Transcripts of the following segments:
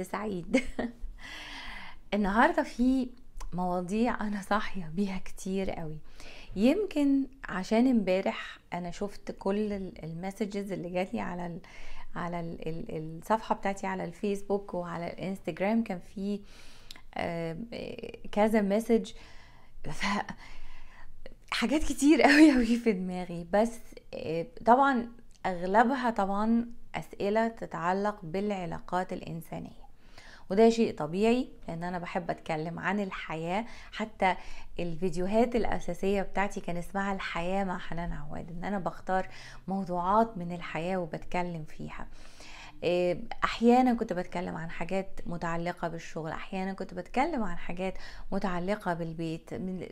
حد سعيد النهارده في مواضيع انا صاحيه بيها كتير قوي يمكن عشان امبارح انا شفت كل المسجز اللي جاتلي على ال على الصفحه بتاعتي على الفيسبوك وعلى الانستجرام كان في كذا مسج ف حاجات كتير قوي قوي في دماغي بس طبعا اغلبها طبعا اسئله تتعلق بالعلاقات الانسانيه وده شيء طبيعي لان انا بحب اتكلم عن الحياه حتى الفيديوهات الاساسيه بتاعتي كان اسمها الحياه مع حنان عواد ان انا بختار موضوعات من الحياه وبتكلم فيها آه، احيانا كنت بتكلم عن حاجات متعلقه بالشغل احيانا كنت بتكلم عن حاجات متعلقه بالبيت من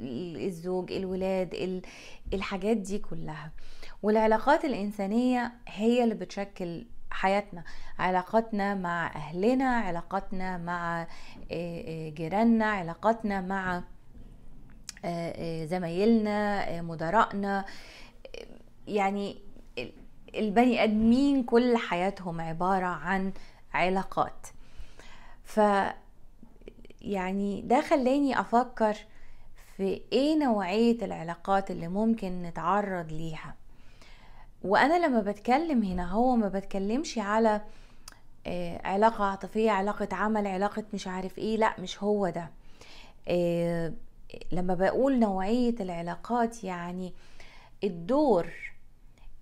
الزوج الولاد الحاجات دي كلها والعلاقات الانسانيه هي اللي بتشكل حياتنا علاقاتنا مع اهلنا علاقاتنا مع آه، آه، جيراننا علاقاتنا مع آه، زمايلنا مدراءنا يعني البني ادمين كل حياتهم عباره عن علاقات ف يعني ده خلاني افكر في ايه نوعيه العلاقات اللي ممكن نتعرض ليها وانا لما بتكلم هنا هو ما بتكلمش على آه، علاقة عاطفية علاقة عمل علاقة مش عارف ايه لا مش هو ده آه، لما بقول نوعية العلاقات يعني الدور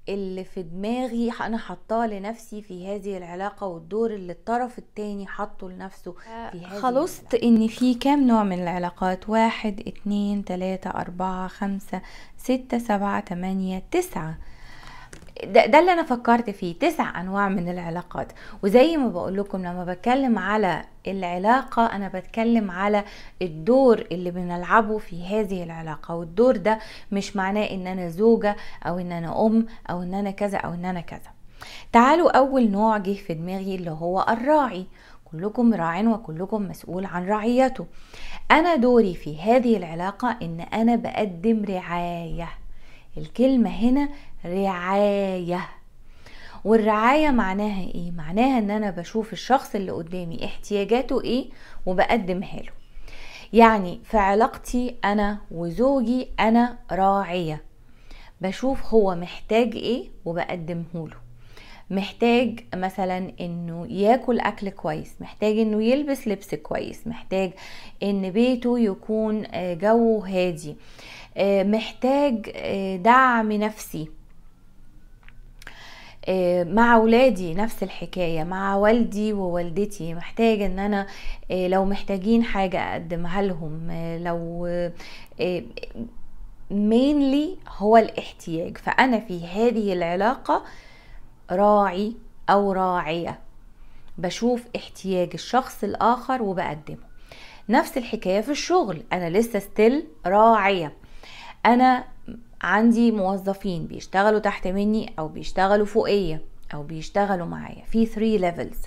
اللي في دماغي انا حطاه لنفسي في هذه العلاقة والدور اللي الطرف التاني حطه لنفسه آه، في هذه خلصت ان في كام نوع من العلاقات واحد اتنين تلاتة اربعة خمسة ستة سبعة تمانية تسعة ده, ده اللي انا فكرت فيه تسع انواع من العلاقات وزي ما بقول لكم لما بتكلم على العلاقة أنا بتكلم على الدور اللي بنلعبه في هذه العلاقة والدور ده مش معناه إن أنا زوجة أو إن أنا أم أو إن أنا كذا أو إن أنا كذا تعالوا أول نوع جه في دماغي اللي هو الراعي كلكم راع وكلكم مسؤول عن رعيته أنا دوري في هذه العلاقة إن أنا بقدم رعاية الكلمة هنا رعايه والرعاية معناها ايه؟ معناها ان انا بشوف الشخص اللي قدامي احتياجاته ايه وبقدمها له يعني في علاقتي انا وزوجي انا راعية بشوف هو محتاج ايه وبقدمه له محتاج مثلا انه ياكل اكل كويس محتاج انه يلبس لبس كويس محتاج ان بيته يكون آه، جو هادي آه، محتاج آه، دعم نفسي آه، مع ولادي نفس الحكاية مع والدي ووالدتي محتاجة ان انا آه، لو محتاجين حاجة اقدمها لهم آه، لو مينلي هو الاحتياج فانا في هذه العلاقة راعي او راعية بشوف احتياج الشخص الاخر وبقدمه نفس الحكاية في الشغل انا لسه ستيل راعية انا عندي موظفين بيشتغلوا تحت مني او بيشتغلوا فوقية او بيشتغلوا معايا في 3 ليفلز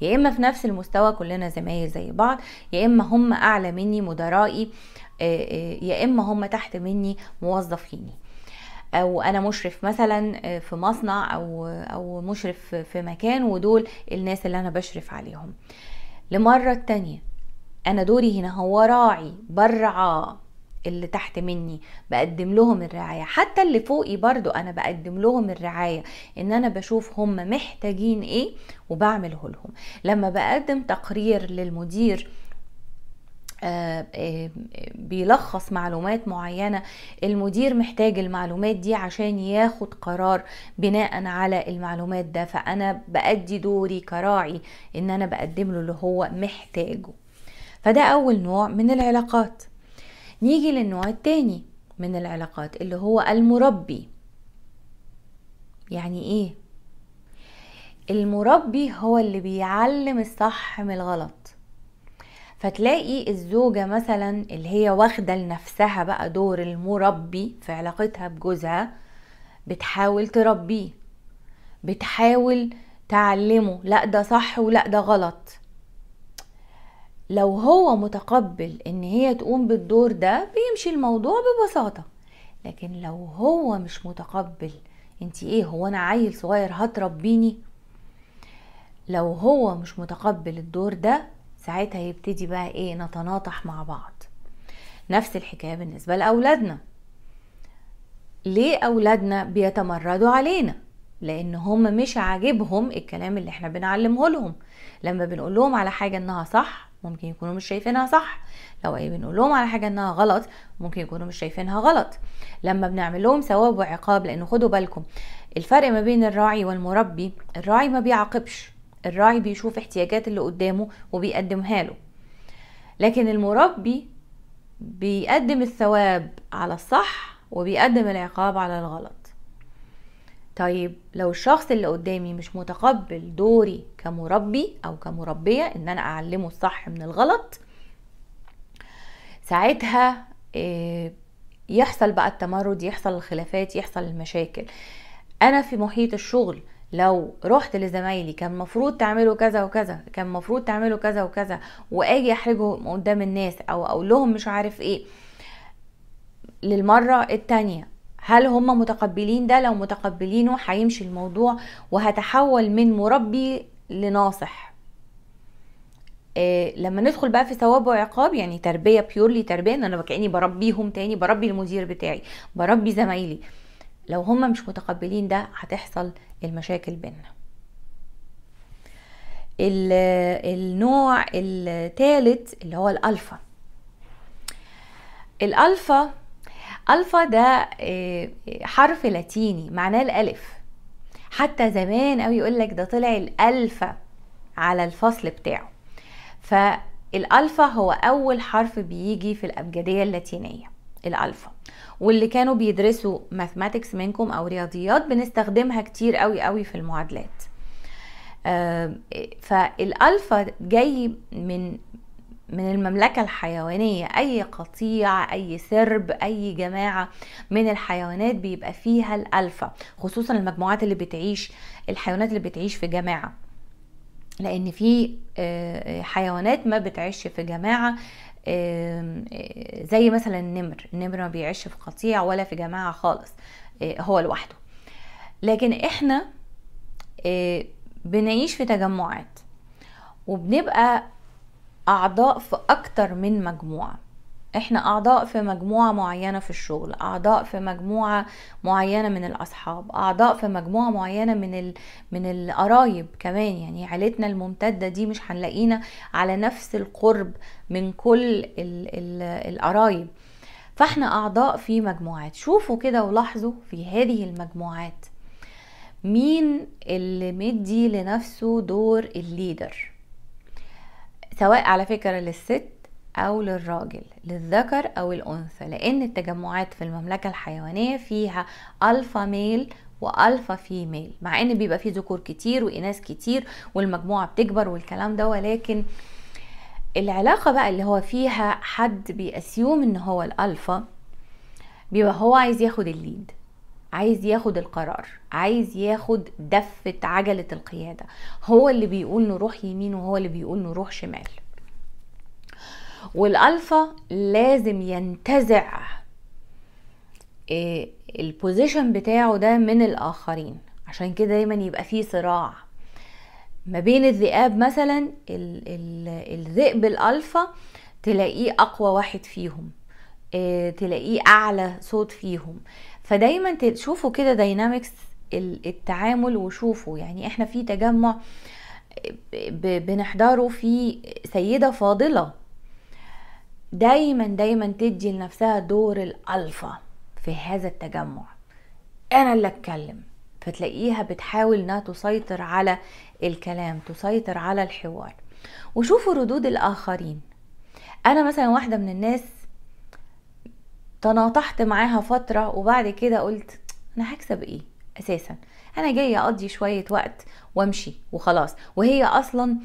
يا اما في نفس المستوى كلنا زمايل زي بعض يا اما هم اعلى مني مدرائي آه، آه، يا اما هم تحت مني موظفيني او انا مشرف مثلا آه، في مصنع او او مشرف في مكان ودول الناس اللي انا بشرف عليهم لمره تانية انا دوري هنا هو راعي برعى اللي تحت مني بقدم لهم الرعاية حتى اللي فوقي برضو أنا بقدم لهم الرعاية إن أنا بشوف هم محتاجين إيه وبعمله لهم لما بقدم تقرير للمدير آه، آه، بيلخص معلومات معينة المدير محتاج المعلومات دي عشان ياخد قرار بناء على المعلومات ده فأنا بأدي دوري كراعي إن أنا بقدم له اللي هو محتاجه فده أول نوع من العلاقات نيجي للنوع التاني من العلاقات اللي هو المربي يعني ايه المربي هو اللي بيعلم الصح من الغلط فتلاقي الزوجة مثلا اللي هي واخدة لنفسها بقى دور المربي في علاقتها بجوزها بتحاول تربيه بتحاول تعلمه لا ده صح ولا ده غلط لو هو متقبل ان هي تقوم بالدور ده بيمشي الموضوع ببساطة لكن لو هو مش متقبل انت ايه هو انا عيل صغير هتربيني لو هو مش متقبل الدور ده ساعتها يبتدي بقى ايه نتناطح مع بعض نفس الحكاية بالنسبة لأولادنا ليه أولادنا بيتمردوا علينا لان هم مش عاجبهم الكلام اللي احنا بنعلمه لهم لما بنقول لهم على حاجه انها صح ممكن يكونوا مش شايفينها صح لو بنقول لهم على حاجه انها غلط ممكن يكونوا مش شايفينها غلط لما بنعمل لهم ثواب وعقاب لانه خدوا بالكم الفرق ما بين الراعي والمربي الراعي ما بيعاقبش الراعي بيشوف احتياجات اللي قدامه وبيقدمها له لكن المربي بيقدم الثواب على الصح وبيقدم العقاب على الغلط طيب لو الشخص اللي قدامي مش متقبل دوري كمربي او كمربيه ان انا اعلمه الصح من الغلط ساعتها آه، يحصل بقى التمرد يحصل الخلافات يحصل المشاكل انا في محيط الشغل لو رحت لزمايلي كان مفروض تعملوا كذا وكذا كان مفروض تعملوا كذا وكذا واجي احرجهم قدام الناس او اقول لهم مش عارف ايه للمره التانية هل هم متقبلين ده لو متقبلينه هيمشي الموضوع وهتحول من مربي لناصح إيه لما ندخل بقى في ثواب وعقاب يعني تربيه بيورلي تربيه ان انا كاني بربيهم تاني بربي المدير بتاعي بربي زمايلي لو هم مش متقبلين ده هتحصل المشاكل بينا النوع الثالث اللي هو الالفا الالفا الفا ده آه، آه، حرف لاتيني معناه الالف حتى زمان قوي لك ده طلع الالفا على الفصل بتاعه فالالفا هو اول حرف بيجي في الابجديه اللاتينيه الالفا واللي كانوا بيدرسوا ماثماتكس منكم او رياضيات بنستخدمها كتير قوي قوي في المعادلات آه، فالالفا جاي من من المملكة الحيوانية أي قطيع أي سرب أي جماعة من الحيوانات بيبقى فيها الألفا خصوصا المجموعات اللي بتعيش الحيوانات اللي بتعيش في جماعة لأن في آه، آه، حيوانات ما بتعيش في جماعة آه، زي مثلا النمر النمر ما بيعيش في قطيع ولا في جماعة خالص هو لوحده لكن احنا بنعيش في تجمعات وبنبقى اعضاء في اكتر من مجموعه احنا اعضاء في مجموعه معينه في الشغل اعضاء في مجموعه معينه من الاصحاب اعضاء في مجموعه معينه من ال... من القرايب كمان يعني عيلتنا الممتده دي مش هنلاقينا على نفس القرب من كل ال... ال... القرايب فاحنا اعضاء في مجموعات شوفوا كده ولاحظوا في هذه المجموعات مين اللي مدي لنفسه دور الليدر سواء على فكرة للست أو للراجل للذكر أو الأنثى لأن التجمعات في المملكة الحيوانية فيها ألفا ميل والفا فيميل مع ان بيبقى فيه ذكور كتير واناث كتير والمجموعه بتكبر والكلام ده ولكن العلاقه بقى اللي هو فيها حد بيأسيوم ان هو الالفا بيبقى هو عايز ياخد الليد عايز ياخد القرار عايز ياخد دفة عجلة القيادة هو اللي بيقول نروح يمين وهو اللي بيقول نروح شمال والالفا لازم ينتزع آه، البوزيشن بتاعه ده من الاخرين عشان كده دايما يبقى فيه صراع ما بين الذئاب مثلا الذئب الالفا تلاقيه اقوى واحد فيهم آه، تلاقيه اعلى صوت فيهم فدايما تشوفوا كده داينامكس التعامل وشوفوا يعني احنا في تجمع بنحضره في سيدة فاضلة دايما دايما تدي لنفسها دور الالفا في هذا التجمع انا اللي اتكلم فتلاقيها بتحاول انها تسيطر على الكلام تسيطر على الحوار وشوفوا ردود الاخرين انا مثلا واحده من الناس تناطحت معاها فترة وبعد كده قلت انا هكسب ايه اساسا انا جاية اقضي شوية وقت وامشي وخلاص وهي اصلا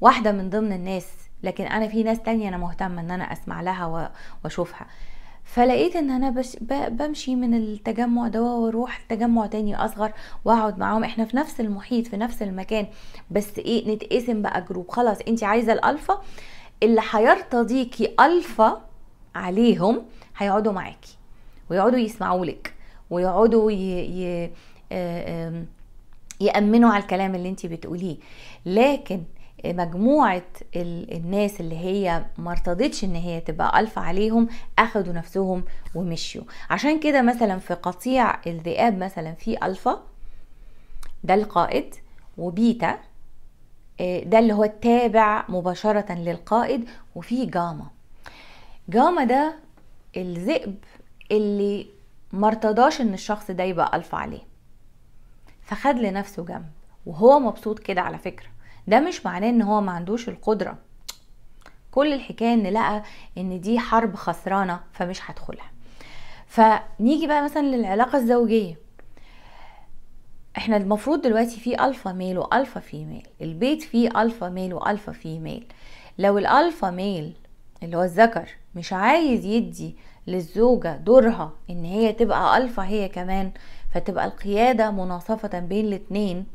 واحدة من ضمن الناس لكن انا في ناس تانية انا مهتمة ان انا اسمع لها واشوفها فلقيت ان انا بش بمشي من التجمع ده واروح تجمع تاني اصغر واقعد معاهم احنا في نفس المحيط في نفس المكان بس ايه نتقسم بقى جروب خلاص انت عايزه الالفا اللي هيرتضيكي الفا عليهم هيقعدوا معاكي ويقعدوا يسمعوا لك ويقعدوا ي... ي... آه، يأمنوا على الكلام اللي انت بتقوليه لكن مجموعة الناس اللي هي مرتضتش ان هي تبقى ألف عليهم اخدوا نفسهم ومشيوا عشان كده مثلا في قطيع الذئاب مثلا في ألفا ده القائد وبيتا آه، ده اللي هو التابع مباشرة للقائد وفي جاما جاما ده الذئب اللي مرتضاش ان الشخص ده يبقى الفا عليه فخد لنفسه جنب وهو مبسوط كده على فكره ده مش معناه ان هو ما عندوش القدره كل الحكايه ان لقى ان دي حرب خسرانه فمش هدخلها فنيجي بقى مثلا للعلاقه الزوجيه احنا المفروض دلوقتي في الفا ميل والفا فيميل البيت فيه الفا ميل والفا فيميل لو الالفا ميل اللي هو الذكر مش عايز يدي للزوجة دورها ان هي تبقى الفا هي كمان فتبقى القيادة مناصفة بين الاتنين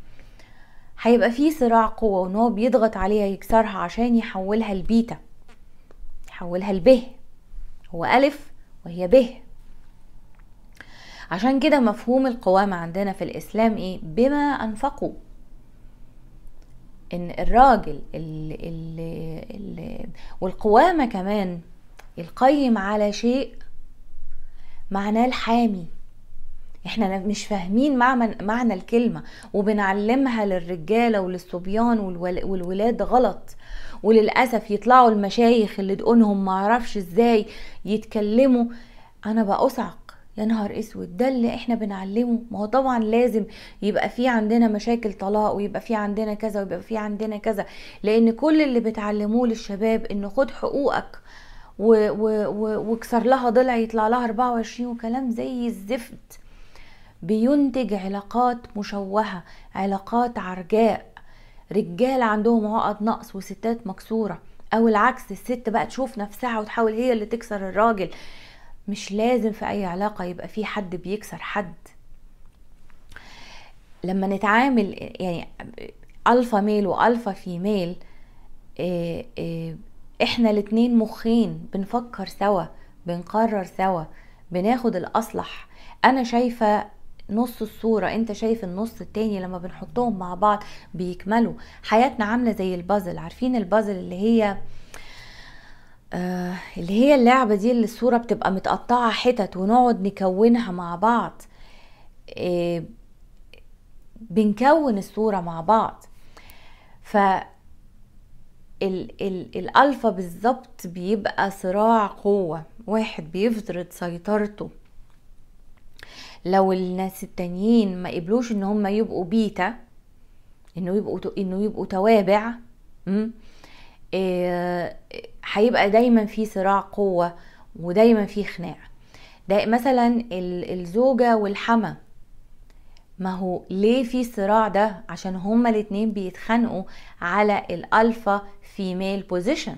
هيبقى في صراع قوة وان هو بيضغط عليها يكسرها عشان يحولها لبيتا يحولها لبه هو ألف وهي به عشان كده مفهوم القوامة عندنا في الإسلام إيه؟ بما أنفقوا إن الراجل اللي اللي والقوامة كمان القيم على شيء معناه الحامي احنا مش فاهمين معنى, الكلمه وبنعلمها للرجاله وللصبيان والولاد غلط وللاسف يطلعوا المشايخ اللي دقونهم معرفش ازاي يتكلموا انا بأصعق يا نهار اسود ده اللي احنا بنعلمه ما هو طبعا لازم يبقى في عندنا مشاكل طلاق ويبقى في عندنا كذا ويبقى في عندنا كذا لان كل اللي بتعلموه للشباب ان خد حقوقك و و و وكسر لها ضلع يطلع لها 24 وكلام زي الزفت بينتج علاقات مشوهة علاقات عرجاء رجال عندهم عقد نقص وستات مكسورة او العكس الست بقى تشوف نفسها وتحاول هي اللي تكسر الراجل مش لازم في اي علاقة يبقى في حد بيكسر حد لما نتعامل يعني الفا ميل والفا فيميل إيه إيه احنا الاتنين مخين بنفكر سوا بنقرر سوا بناخد الاصلح انا شايفه نص الصورة انت شايف النص التاني لما بنحطهم مع بعض بيكملوا حياتنا عاملة زي البازل عارفين البازل اللي هي آه اللي هي اللعبة دي اللي الصورة بتبقى متقطعة حتت ونقعد نكونها مع بعض آه بنكون الصورة مع بعض ف ال ال الالفا بالظبط بيبقى صراع قوه واحد بيفترض سيطرته لو الناس التانيين ما قبلوش ان هم يبقوا بيتا انه يبقوا انه يبقوا توابع آه، هيبقى دايما في صراع قوه ودايما في خناق ده مثلا الزوجه والحما ما هو ليه في صراع ده عشان هما الاتنين بيتخانقوا على الالفا فيميل بوزيشن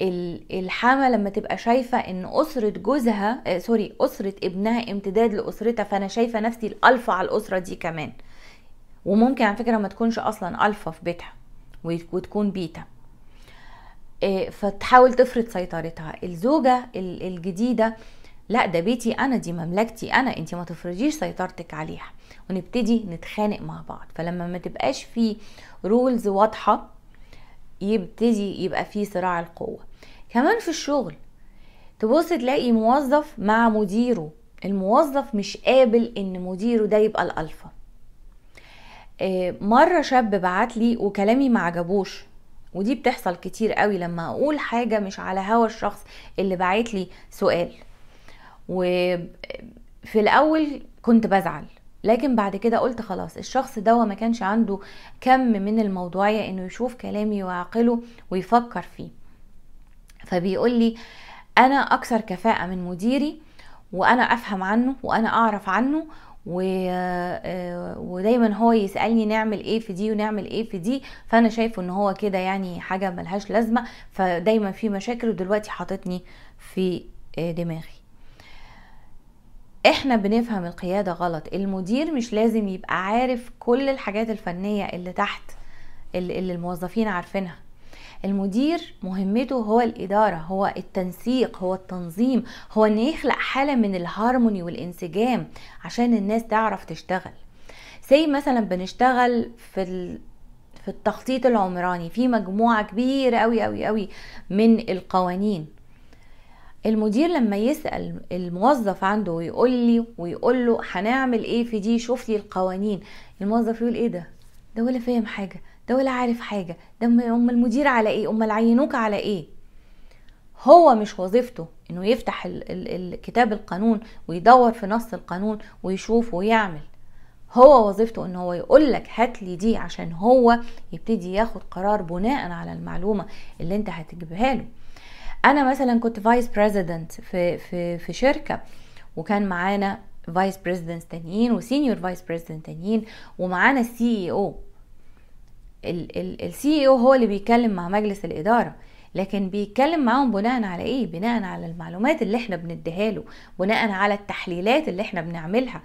الحامة لما تبقى شايفة ان اسرة جوزها سوري آه، اسرة ابنها امتداد لاسرتها فانا شايفة نفسي الالفا على الاسرة دي كمان وممكن على فكرة ما تكونش اصلا الفا في بيتها وتكون بيتا آه، فتحاول تفرض سيطرتها الزوجة الجديدة لا ده بيتي انا دي مملكتي انا انت ما تفرضيش سيطرتك عليها ونبتدي نتخانق مع بعض فلما ما تبقاش في رولز واضحه يبتدي يبقى في صراع القوه كمان في الشغل تبص تلاقي موظف مع مديره الموظف مش قابل ان مديره ده يبقى الالفا آه، مرة شاب بعت لي وكلامي ما عجبوش ودي بتحصل كتير قوي لما اقول حاجة مش على هوا الشخص اللي بعت لي سؤال وفي الاول كنت بزعل لكن بعد كده قلت خلاص الشخص ده ما كانش عنده كم من الموضوعية انه يشوف كلامي وعقله ويفكر فيه فبيقول لي انا اكثر كفاءة من مديري وانا افهم عنه وانا اعرف عنه و... آه، ودايما هو يسالني نعمل ايه في دي ونعمل ايه في دي فانا شايفه ان هو كده يعني حاجه ملهاش لازمه فدايما في مشاكل ودلوقتي حاططني في آه، دماغي احنا بنفهم القيادة غلط المدير مش لازم يبقى عارف كل الحاجات الفنية اللي تحت اللي الموظفين عارفينها المدير مهمته هو الإدارة هو التنسيق هو التنظيم هو أن يخلق حالة من الهارموني والانسجام عشان الناس تعرف تشتغل زي مثلا بنشتغل في ال... في التخطيط العمراني في مجموعة كبيرة أوي أوي أوي من القوانين المدير لما يسأل الموظف عنده ويقول لي ويقول له هنعمل ايه في دي لي القوانين الموظف يقول ايه ده ده ولا فاهم حاجه ده ولا عارف حاجه ده ام المدير على ايه امال عينوك على ايه هو مش وظيفته انه يفتح ال ال ال كتاب القانون ويدور في نص القانون ويشوف ويعمل هو وظيفته ان هو يقول لك هات لي دي عشان هو يبتدي ياخد قرار بناء على المعلومه اللي انت هتجيبها له انا مثلا كنت فايس بريزيدنت في في في شركه وكان معانا فايس بريزيدنت تانيين وسينيور فايس بريزيدنت تانيين ومعانا السي اي او السي اي او هو اللي بيتكلم مع مجلس الاداره لكن بيتكلم معاهم بناء على ايه بناء على المعلومات اللي احنا بنديها له بناء على التحليلات اللي احنا بنعملها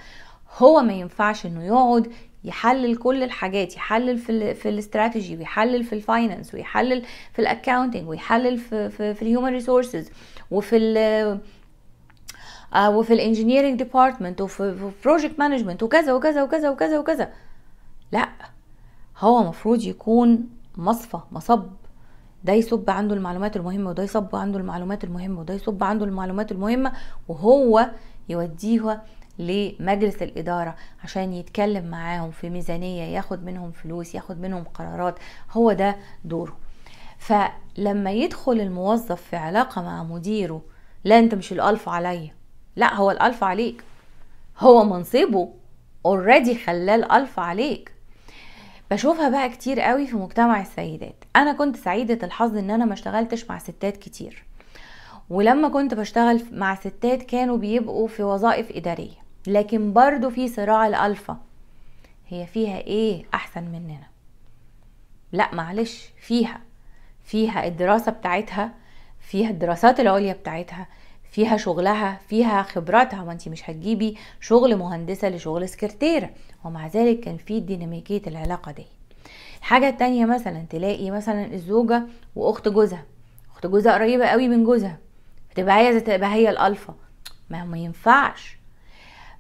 هو ما ينفعش انه يقعد يحلل كل الحاجات يحلل في الـ في الاستراتيجي ويحلل في الفاينانس ويحلل في الاكاونتنج ويحلل في في, في الهيومن ريسورسز وفي الـ آه، وفي الانجينيرنج ديبارتمنت وفي بروجكت مانجمنت وكذا وكذا وكذا وكذا وكذا لا هو المفروض يكون مصفى مصب ده يصب عنده المعلومات المهمه وده يصب عنده المعلومات المهمه وده يصب عنده المعلومات المهمه وهو يوديها لمجلس الإدارة عشان يتكلم معاهم في ميزانية ياخد منهم فلوس ياخد منهم قرارات هو ده دوره فلما يدخل الموظف في علاقة مع مديره لا انت مش الألف عليا لا هو الألف عليك هو منصبه اوريدي خلاه الألف عليك بشوفها بقى كتير قوي في مجتمع السيدات انا كنت سعيدة الحظ ان انا ما اشتغلتش مع ستات كتير ولما كنت بشتغل مع ستات كانوا بيبقوا في وظائف إدارية لكن برضو في صراع الالفا هي فيها ايه احسن مننا لا معلش فيها فيها الدراسه بتاعتها فيها الدراسات العليا بتاعتها فيها شغلها فيها خبراتها ما مش هتجيبي شغل مهندسه لشغل سكرتيره ومع ذلك كان في ديناميكيه العلاقه دي الحاجه التانية مثلا تلاقي مثلا الزوجه واخت جوزها اخت جوزها قريبه قوي من جوزها فتبقى عايزه تبقى هي الالفا ما هو ما ينفعش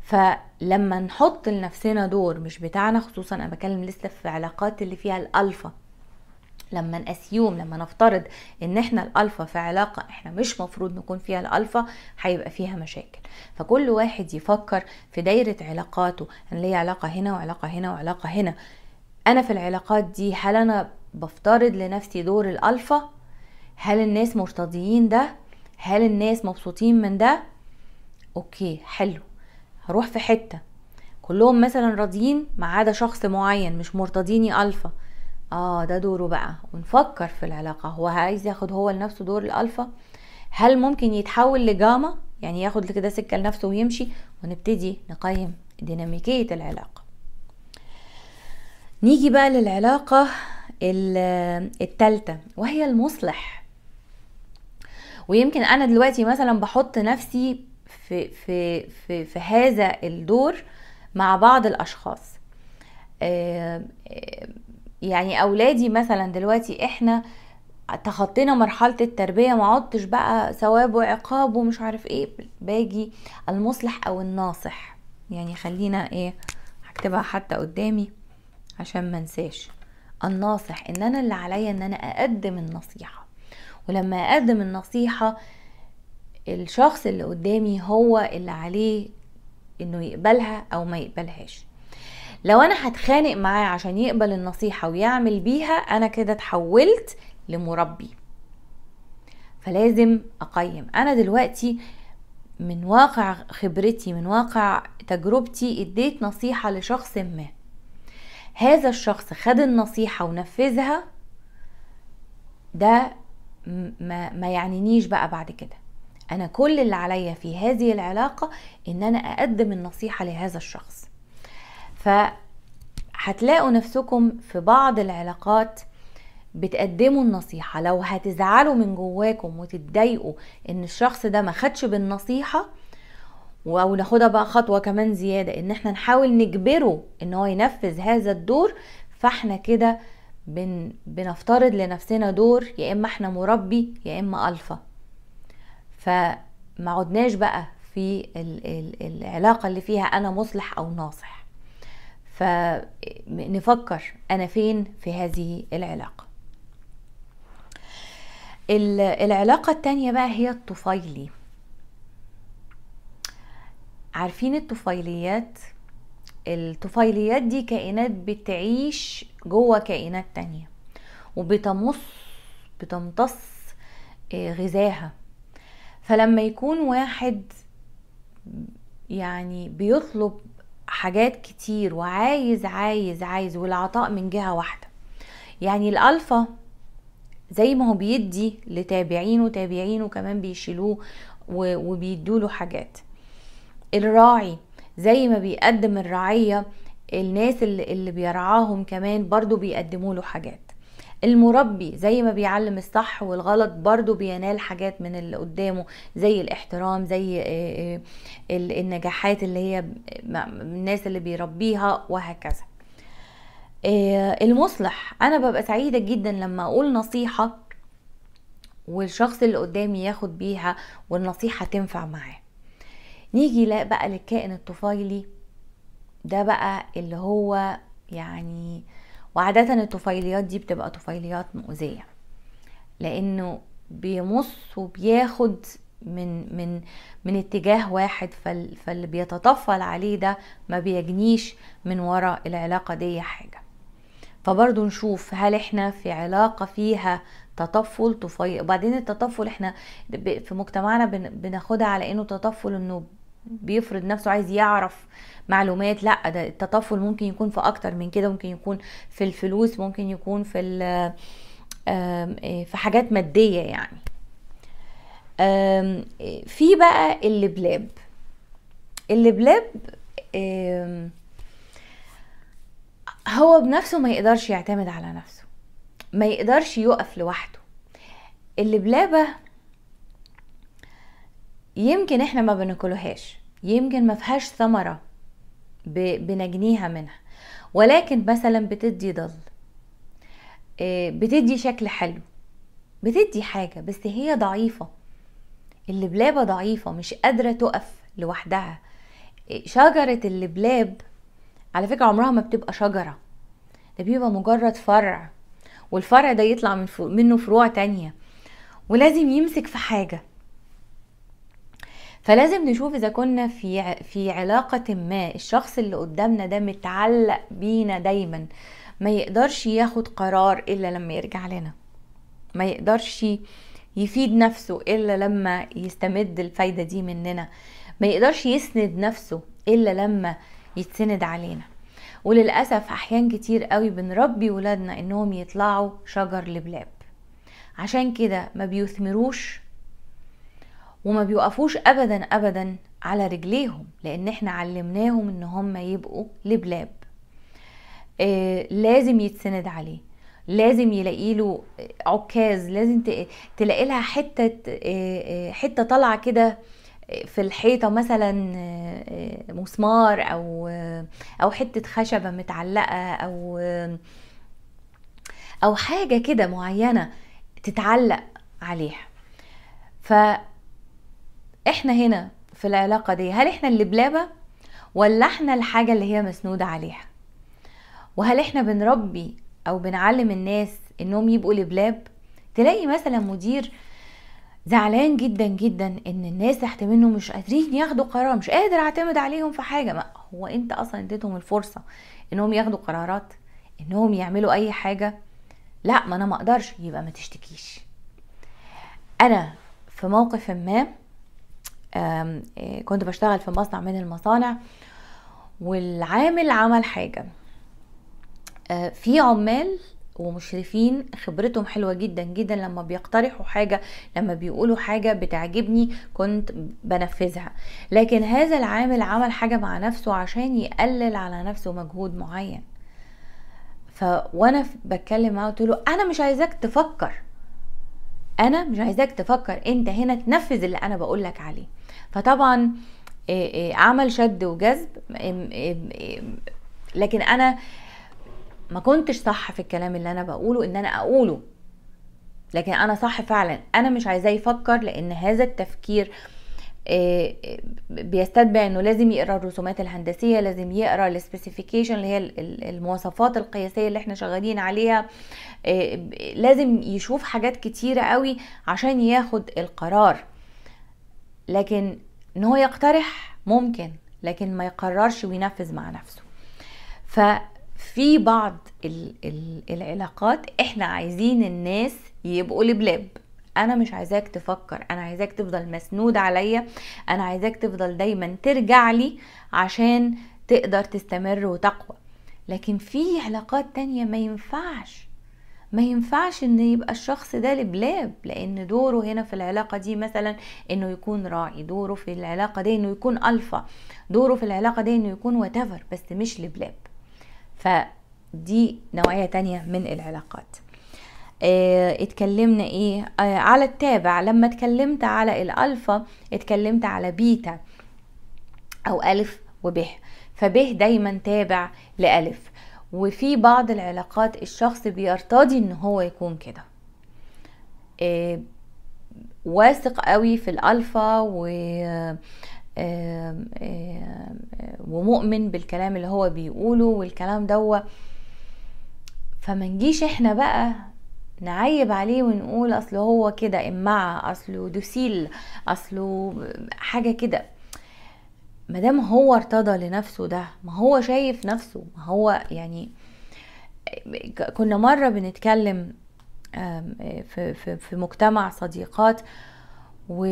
فلما نحط لنفسنا دور مش بتاعنا خصوصا انا بكلم لسه في علاقات اللي فيها الالفا لما نأسيوم لما نفترض ان احنا الالفا في علاقه احنا مش مفروض نكون فيها الالفا هيبقى فيها مشاكل فكل واحد يفكر في دايره علاقاته انا ليا علاقه هنا وعلاقه هنا وعلاقه هنا انا في العلاقات دي هل انا بفترض لنفسي دور الالفا هل الناس مرتضيين ده هل الناس مبسوطين من ده اوكي حلو هروح في حته كلهم مثلا راضيين ما عدا شخص معين مش مرتضيني الفا اه ده دوره بقى ونفكر في العلاقه هو عايز ياخد هو لنفسه دور الالفا هل ممكن يتحول لجاما يعني ياخد كده سكه لنفسه ويمشي ونبتدي نقيم ديناميكيه العلاقه نيجي بقى للعلاقه التالتة وهي المصلح ويمكن انا دلوقتي مثلا بحط نفسي في في في في هذا الدور مع بعض الاشخاص آه، آه، يعني اولادي مثلا دلوقتي احنا تخطينا مرحلة التربية ما عدتش بقى ثواب وعقاب ومش عارف ايه باجي المصلح او الناصح يعني خلينا ايه هكتبها حتى قدامي عشان ما انساش الناصح ان انا اللي عليا ان انا اقدم النصيحة ولما اقدم النصيحة الشخص اللي قدامي هو اللي عليه انه يقبلها او ما يقبلهاش لو انا هتخانق معاه عشان يقبل النصيحة ويعمل بيها انا كده اتحولت لمربي فلازم اقيم انا دلوقتي من واقع خبرتي من واقع تجربتي اديت نصيحة لشخص ما هذا الشخص خد النصيحة ونفذها ده ما, ما يعنينيش بقى بعد كده انا كل اللي عليا في هذه العلاقه ان انا اقدم النصيحه لهذا الشخص ف هتلاقوا نفسكم في بعض العلاقات بتقدموا النصيحة لو هتزعلوا من جواكم وتتضايقوا ان الشخص ده ما خدش بالنصيحة او ناخدها بقى خطوة كمان زيادة ان احنا نحاول نجبره ان هو ينفذ هذا الدور فاحنا كده بن بنفترض لنفسنا دور يا اما احنا مربي يا اما الفا فما عدناش بقى في العلاقة اللي فيها أنا مصلح أو ناصح فنفكر أنا فين في هذه العلاقة العلاقة الثانية بقى هي الطفيلي عارفين الطفيليات الطفيليات دي كائنات بتعيش جوه كائنات تانية وبتمص بتمتص آه، غذاها فلما يكون واحد يعني بيطلب حاجات كتير وعايز عايز عايز والعطاء من جهة واحدة يعني الألفا زي ما هو بيدي لتابعينه تابعينه كمان بيشيلوه وبيدوله حاجات الراعي زي ما بيقدم الرعية الناس اللي, بيرعاهم كمان برضو بيقدموا له حاجات المربي زي ما بيعلم الصح والغلط برضو بينال حاجات من اللي قدامه زي الاحترام زي آه، آه، النجاحات اللي هي الناس اللي بيربيها وهكذا آه، المصلح انا ببقى سعيده جدا لما اقول نصيحه والشخص اللي قدامي ياخد بيها والنصيحه تنفع معاه نيجي لا بقى للكائن الطفيلي ده بقى اللي هو يعني وعادة الطفيليات دي بتبقى طفيليات مؤذية لأنه بيمص وبياخد من من من اتجاه واحد فال فاللي بيتطفل عليه ده ما بيجنيش من وراء العلاقة دي حاجة فبرضه نشوف هل احنا في علاقة فيها تطفل طفيل وبعدين التطفل احنا في مجتمعنا بناخدها على انه تطفل انه بيفرض نفسه عايز يعرف معلومات لا ده التطفل ممكن يكون في اكتر من كده ممكن يكون في الفلوس ممكن يكون في آه، في حاجات ماديه يعني في بقى اللبلاب اللبلاب هو بنفسه ما يقدرش يعتمد على نفسه ما يقدرش يقف لوحده اللبلابه يمكن احنا ما بناكلوهاش يمكن ما فيهاش ثمره بنجنيها منها ولكن مثلا بتدي ضل آه، بتدي شكل حلو بتدي حاجه بس هي ضعيفه اللبلابه ضعيفه مش قادره تقف لوحدها آه، شجره اللبلاب على فكره عمرها ما بتبقى شجره ده بيبقى مجرد فرع والفرع ده يطلع من منه فروع تانية ولازم يمسك في حاجه فلازم نشوف اذا كنا في في علاقه ما الشخص اللي قدامنا ده متعلق بينا دايما ما يقدرش ياخد قرار الا لما يرجع لنا ما يقدرش يفيد نفسه الا لما يستمد الفايده دي مننا ما يقدرش يسند نفسه الا لما يتسند علينا وللاسف احيان كتير قوي بنربي ولادنا انهم يطلعوا شجر لبلاب عشان كده ما بيثمروش وما بيوقفوش ابدا ابدا على رجليهم لان احنا علمناهم ان هم يبقوا لبلاب آه لازم يتسند عليه لازم يلاقي له عكاز لازم تلاقي لها حته آه، آه، حته طالعه كده آه، في الحيطه مثلا مسمار او او حته خشبه متعلقه او او حاجه كده معينه تتعلق عليها ف احنا هنا في العلاقه دي هل احنا اللي بلابه ولا احنا الحاجه اللي هي مسنوده عليها وهل احنا بنربي او بنعلم الناس انهم يبقوا لبلاب تلاقي مثلا مدير زعلان جدا جدا ان الناس تحت منه مش قادرين ياخدوا قرار مش قادر اعتمد عليهم في حاجه ما هو انت اصلا اديتهم الفرصه انهم ياخدوا قرارات انهم يعملوا اي حاجه لا ما انا ما اقدرش يبقى ما تشتكيش انا في موقف ما آه، كنت بشتغل في مصنع من المصانع والعامل عمل حاجه آه، في عمال ومشرفين خبرتهم حلوه جدا جدا لما بيقترحوا حاجه لما بيقولوا حاجه بتعجبني كنت بنفذها لكن هذا العامل عمل حاجه مع نفسه عشان يقلل على نفسه مجهود معين ف وانا بتكلم معاه قلت له انا مش عايزاك تفكر انا مش عايزاك تفكر انت هنا تنفذ اللي انا بقول لك عليه فطبعا عمل شد وجذب لكن انا ما كنتش صح في الكلام اللي انا بقوله ان انا اقوله لكن انا صح فعلا انا مش عايزاه يفكر لان هذا التفكير بيستتبع انه لازم يقرا الرسومات الهندسيه لازم يقرا السبيسيفيكيشن اللي هي المواصفات القياسيه اللي احنا شغالين عليها لازم يشوف حاجات كتيره قوي عشان ياخد القرار لكن ان هو يقترح ممكن لكن ما يقررش وينفذ مع نفسه ففي بعض الـ الـ العلاقات احنا عايزين الناس يبقوا لبلاب انا مش عايزاك تفكر انا عايزاك تفضل مسنود عليا انا عايزاك تفضل دايما ترجع لي عشان تقدر تستمر وتقوى لكن في علاقات تانية ما ينفعش ما ينفعش ان يبقى الشخص ده لبلاب لان دوره هنا في العلاقة دي مثلا انه يكون راعي دوره في العلاقة دي انه يكون الفا دوره في العلاقة دي انه يكون وتفر بس مش لبلاب فدي نوعية تانية من العلاقات اه اتكلمنا ايه اه على التابع لما اتكلمت على الالفا اتكلمت على بيتا او الف وبه فبه دايما تابع لالف وفي بعض العلاقات الشخص بيرتضي ان هو يكون كده إيه واثق قوي في الالفا و آه، آه، آه، ومؤمن بالكلام اللي هو بيقوله والكلام دوا فما نجيش احنا بقى نعيب عليه ونقول اصله هو كده امعة اصله دوسيل اصله حاجه كده ما دام هو ارتضى لنفسه ده ما هو شايف نفسه ما هو يعني كنا مرة بنتكلم في, في مجتمع صديقات و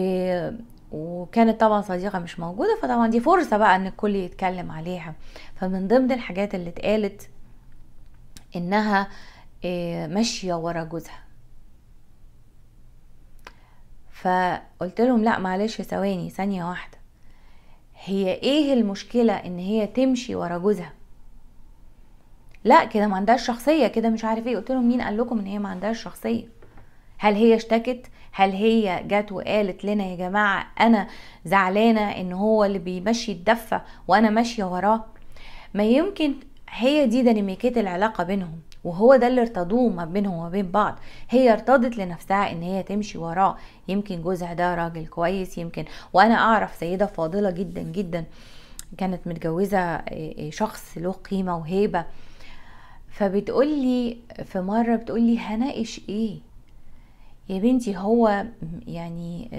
وكانت طبعا صديقه مش موجوده فطبعا دي فرصه بقى ان الكل يتكلم عليها فمن ضمن الحاجات اللي اتقالت انها آه، ماشيه ورا جوزها فقلت لهم لا معلش ثواني ثانيه واحده هي ايه المشكلة ان هي تمشي ورا جوزها لا كده ما عندهاش شخصية كده مش عارف ايه قلت لهم مين قال لكم ان هي ما عندهاش شخصية هل هي اشتكت هل هي جات وقالت لنا يا جماعة انا زعلانة ان هو اللي بيمشي الدفة وانا ماشية وراه ما يمكن هي دي ديناميكية العلاقة بينهم وهو ده اللي ارتضوه ما بينهم وما بين بعض هي ارتضت لنفسها ان هي تمشي وراه يمكن جوزها ده راجل كويس يمكن وانا اعرف سيده فاضله جدا جدا كانت متجوزه آه، آه، شخص له قيمه وهيبه لي في مره بتقولي هناقش ايه يا بنتي هو يعني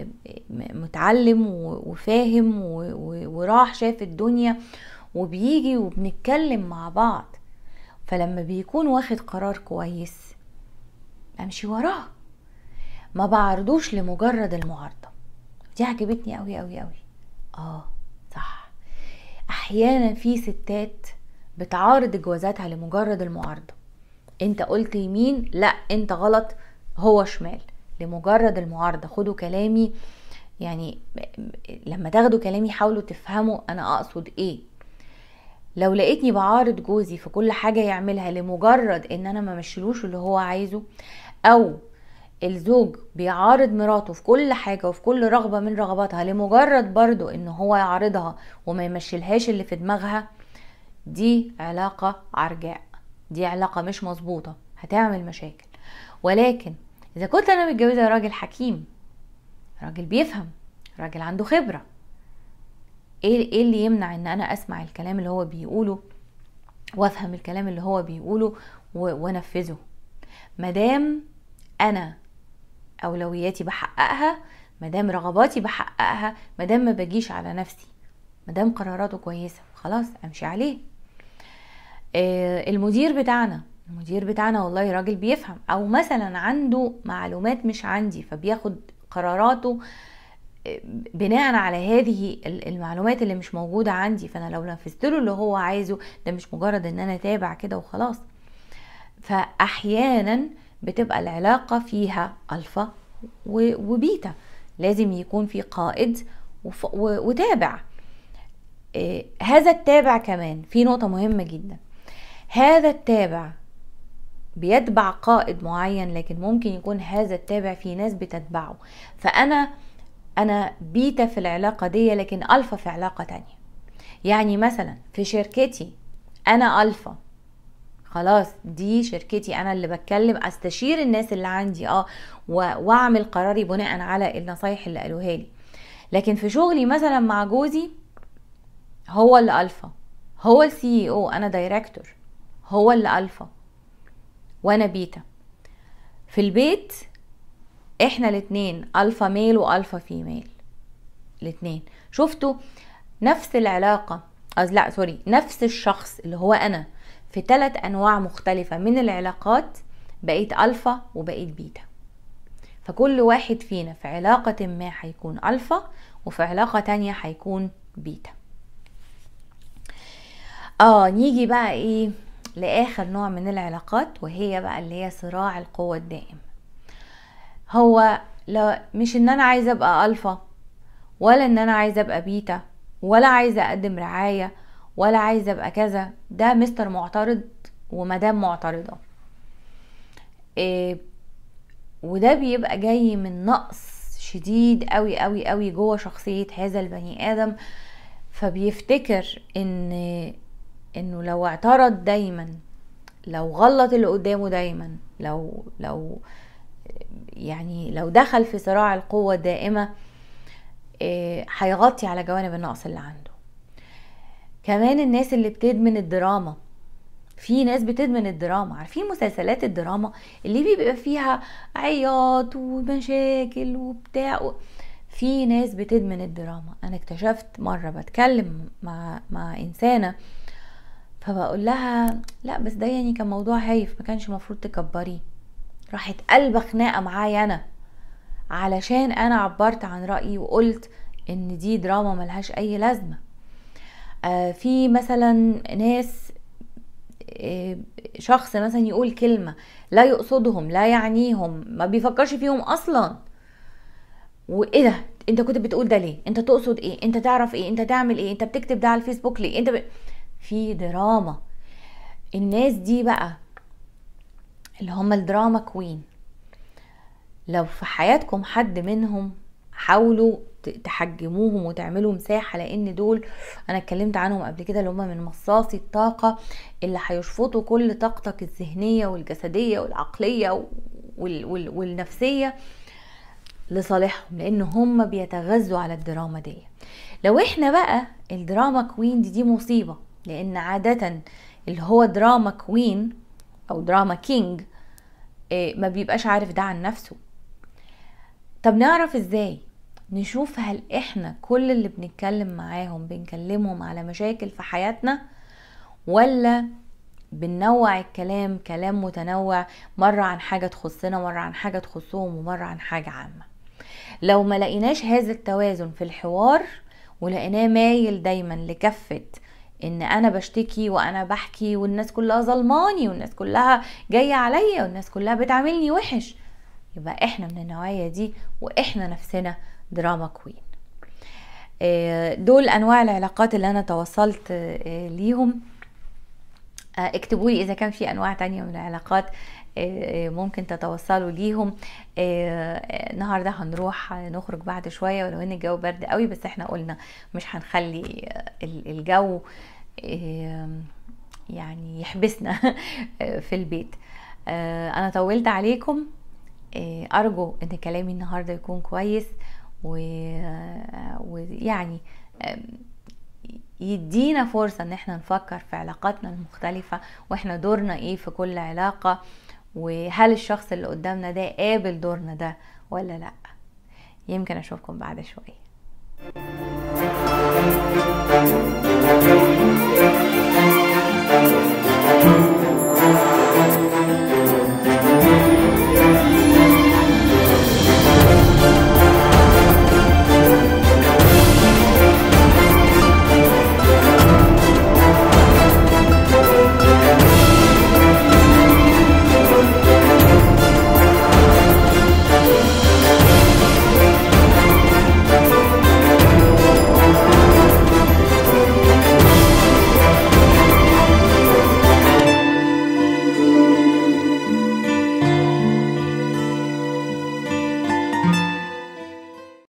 آه، متعلم وفاهم وراح شاف الدنيا وبيجي وبنتكلم مع بعض فلما بيكون واخد قرار كويس امشي وراه ما بعرضوش لمجرد المعارضه دي عجبتني قوي قوي قوي اه صح احيانا في ستات بتعارض جوازاتها لمجرد المعارضه انت قلت يمين لا انت غلط هو شمال لمجرد المعارضه خدوا كلامي يعني لما تاخدوا كلامي حاولوا تفهموا انا اقصد ايه لو لقيتني بعارض جوزي في كل حاجه يعملها لمجرد ان انا ما مشلوش اللي هو عايزه او الزوج بيعارض مراته في كل حاجة وفي كل رغبة من رغباتها لمجرد برضو ان هو يعارضها وما يمشلهاش اللي في دماغها دي علاقة عرجاء دي علاقة مش مظبوطة هتعمل مشاكل ولكن اذا كنت انا متجوزة راجل حكيم راجل بيفهم راجل عنده خبرة إيه-, ايه اللي يمنع ان انا اسمع الكلام اللي هو بيقوله وافهم الكلام اللي هو بيقوله وانفذه مادام انا اولوياتي بحققها مادام رغباتي بحققها مادام ما بجيش على نفسي مادام قراراته كويسه خلاص امشي عليه آه، المدير بتاعنا المدير بتاعنا والله راجل بيفهم او مثلا عنده معلومات مش عندي فبياخد قراراته بناء على هذه المعلومات اللي مش موجودة عندي فأنا لو نفذت له اللي هو عايزه ده مش مجرد إن أنا تابع كده وخلاص فأحيانا بتبقى العلاقة فيها ألفا وبيتا لازم يكون في قائد وتابع آه، هذا التابع كمان في نقطة مهمة جدا هذا التابع بيتبع قائد معين لكن ممكن يكون هذا التابع في ناس بتتبعه فأنا انا بيتا في العلاقه دي لكن الفا في علاقه تانية يعني مثلا في شركتي انا الفا خلاص دي شركتي انا اللي بتكلم استشير الناس اللي عندي اه واعمل قراري بناء على النصايح اللي قالوها لي لكن في شغلي مثلا مع جوزي هو اللي الفا هو السي او e انا دايركتور هو اللي الفا وانا بيتا في البيت احنا الاتنين الفا ميل والفا فيميل الاتنين شفتوا نفس العلاقة أز لا سوري نفس الشخص اللي هو أنا في ثلاث أنواع مختلفة من العلاقات بقيت ألفا وبقيت بيتا فكل واحد فينا في علاقة ما هيكون ألفا وفي علاقة تانية هيكون بيتا اه نيجي بقى ايه لآخر نوع من العلاقات وهي بقى اللي هي صراع القوة الدائم هو لا مش ان انا عايزه ابقى الفا ولا ان انا عايزه ابقى بيتا ولا عايزه اقدم رعايه ولا عايزه ابقى كذا ده مستر معترض ومدام معترضه إيه وده بيبقى جاي من نقص شديد قوي قوي قوي جوه شخصيه هذا البني ادم فبيفتكر ان انه لو اعترض دايما لو غلط اللي قدامه دايما لو لو يعني لو دخل في صراع القوة الدائمة آه، هيغطي على جوانب النقص اللي عنده كمان الناس اللي بتدمن الدراما في ناس بتدمن الدراما عارفين مسلسلات الدراما اللي بيبقى فيها عياط ومشاكل وبتاع و... في ناس بتدمن الدراما انا اكتشفت مره بتكلم مع مع انسانه فبقول لها لا بس ده يعني كان موضوع هايف ما كانش المفروض تكبريه راحت قلبة خناقة معايا أنا علشان أنا عبرت عن رأيي وقلت إن دي دراما ملهاش أي لازمة آه، في مثلا ناس آه، شخص مثلا يقول كلمة لا يقصدهم لا يعنيهم ما بيفكرش فيهم أصلا وإيه ده انت كنت بتقول ده ليه انت تقصد ايه انت تعرف ايه انت تعمل ايه انت بتكتب ده على الفيسبوك ليه انت ب... في دراما الناس دي بقى اللي هم الدراما كوين لو في حياتكم حد منهم حاولوا تحجموهم وتعملوا مساحة لان دول انا اتكلمت عنهم قبل كده اللي هم من مصاصي الطاقة اللي هيشفطوا كل طاقتك الذهنية والجسدية والعقلية والنفسية لصالحهم لان هم بيتغذوا على الدراما دي لو احنا بقى الدراما كوين دي دي مصيبة لان عادة اللي هو دراما كوين او دراما آه، كينج ما بيبقاش عارف ده عن نفسه طب نعرف ازاي نشوف هل احنا كل اللي بنتكلم معاهم بنكلمهم على مشاكل في حياتنا ولا بننوع الكلام كلام متنوع مرة عن حاجة تخصنا مرة عن حاجة تخصهم ومرة عن حاجة عامة لو ما لقيناش هذا التوازن في الحوار ولقيناه مايل دايما لكفة ان انا بشتكي وانا بحكي والناس كلها ظلماني والناس كلها جايه عليا والناس كلها بتعاملني وحش يبقى احنا من النوعيه دي واحنا نفسنا دراما آه، كوين دول انواع العلاقات اللي انا توصلت آه، ليهم آه، اكتبوا لي اذا كان في انواع تانية من العلاقات ممكن تتوصلوا ليهم النهارده هنروح نخرج بعد شويه ولو ان الجو برد قوي بس احنا قلنا مش هنخلي الجو يعني يحبسنا في البيت آه، انا طولت عليكم آه، ارجو ان كلامي النهارده يكون كويس آه، ويعني يدينا فرصه ان احنا نفكر في علاقاتنا المختلفه واحنا دورنا ايه في كل علاقه وهل الشخص اللي قدامنا ده قابل دورنا ده ولا لا يمكن اشوفكم بعد شويه